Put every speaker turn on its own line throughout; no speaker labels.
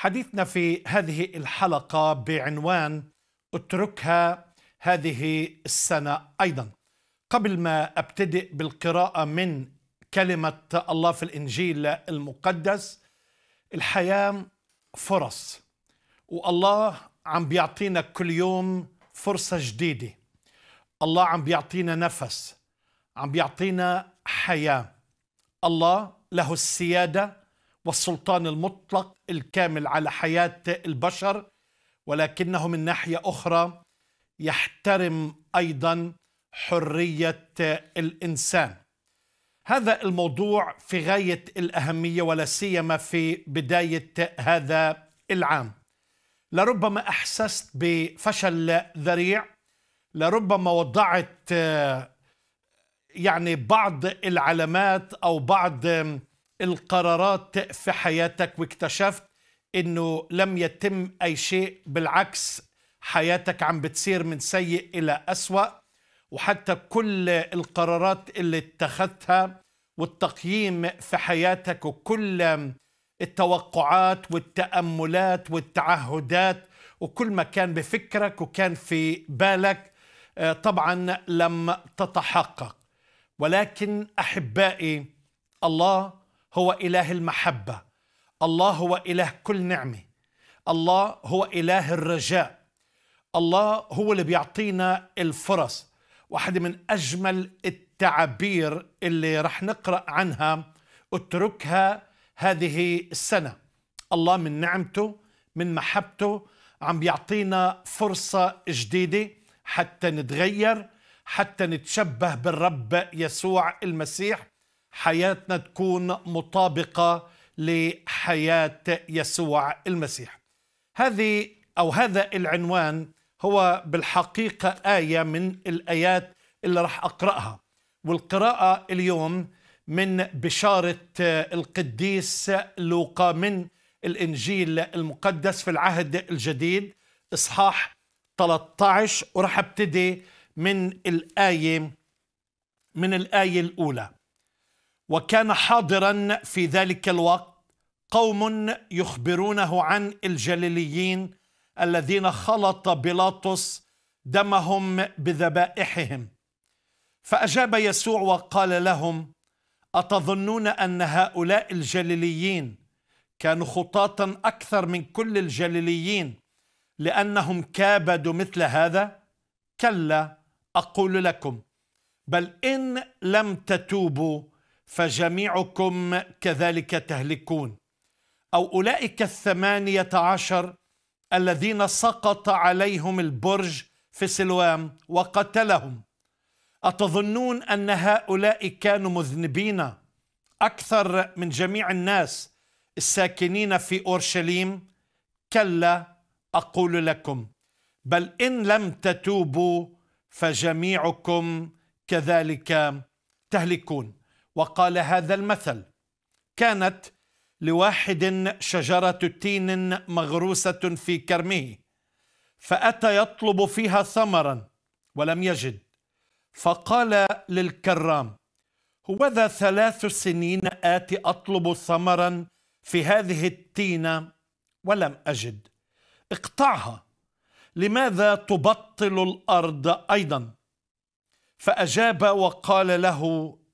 حديثنا في هذه الحلقة بعنوان اتركها هذه السنة أيضا قبل ما أبتدئ بالقراءة من كلمة الله في الإنجيل المقدس الحياة فرص والله عم بيعطينا كل يوم فرصة جديدة الله عم بيعطينا نفس عم بيعطينا حياة الله له السيادة والسلطان المطلق الكامل على حياة البشر ولكنه من ناحية أخرى يحترم أيضا حرية الإنسان هذا الموضوع في غاية الأهمية ولا سيما في بداية هذا العام لربما أحسست بفشل ذريع لربما وضعت آه، يعني بعض العلامات أو بعض القرارات في حياتك واكتشفت انه لم يتم اي شيء بالعكس حياتك عم بتصير من سيء الى اسوا وحتى كل القرارات اللي اتخذتها والتقييم في حياتك وكل التوقعات والتاملات والتعهدات وكل ما كان بفكرك وكان في بالك آه، طبعا لم تتحقق ولكن احبائي الله هو إله المحبة الله هو إله كل نعمة الله هو إله الرجاء الله هو اللي بيعطينا الفرص واحدة من أجمل التعابير اللي رح نقرأ عنها اتركها هذه السنة الله من نعمته من محبته عم بيعطينا فرصة جديدة حتى نتغير حتى نتشبه بالرب يسوع المسيح حياتنا تكون مطابقة لحياة يسوع المسيح هذه أو هذا العنوان هو بالحقيقة آية من الآيات اللي راح أقرأها والقراءة اليوم من بشارة القديس لوقا من الإنجيل المقدس في العهد الجديد إصحاح 13 وراح أبتدي من الآية من الآية الأولى وكان حاضرا في ذلك الوقت قوم يخبرونه عن الجليليين الذين خلط بيلاطس دمهم بذبائحهم فأجاب يسوع وقال لهم أتظنون أن هؤلاء الجليليين كانوا خطاة أكثر من كل الجليليين لأنهم كابدوا مثل هذا كلا أقول لكم بل إن لم تتوبوا فجميعكم كذلك تهلكون أو أولئك الثمانية عشر الذين سقط عليهم البرج في سلوام وقتلهم أتظنون أن هؤلاء كانوا مذنبين أكثر من جميع الناس الساكنين في أورشليم كلا أقول لكم بل إن لم تتوبوا فجميعكم كذلك تهلكون وقال هذا المثل كانت لواحد شجرة تين مغروسة في كرمه فأتى يطلب فيها ثمرا ولم يجد فقال للكرام هوذا ثلاث سنين آتي أطلب ثمرا في هذه التينة ولم أجد اقطعها لماذا تبطل الأرض أيضا فأجاب وقال له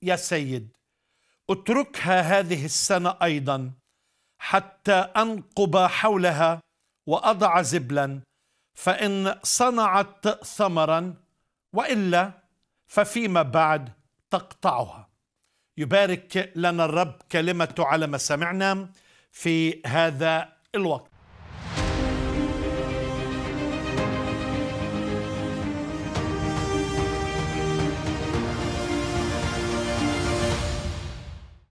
يا سيد اتركها هذه السنة أيضا حتى أنقب حولها وأضع زبلا فإن صنعت ثمرا وإلا ففيما بعد تقطعها يبارك لنا الرب كلمته على ما سمعنا في هذا الوقت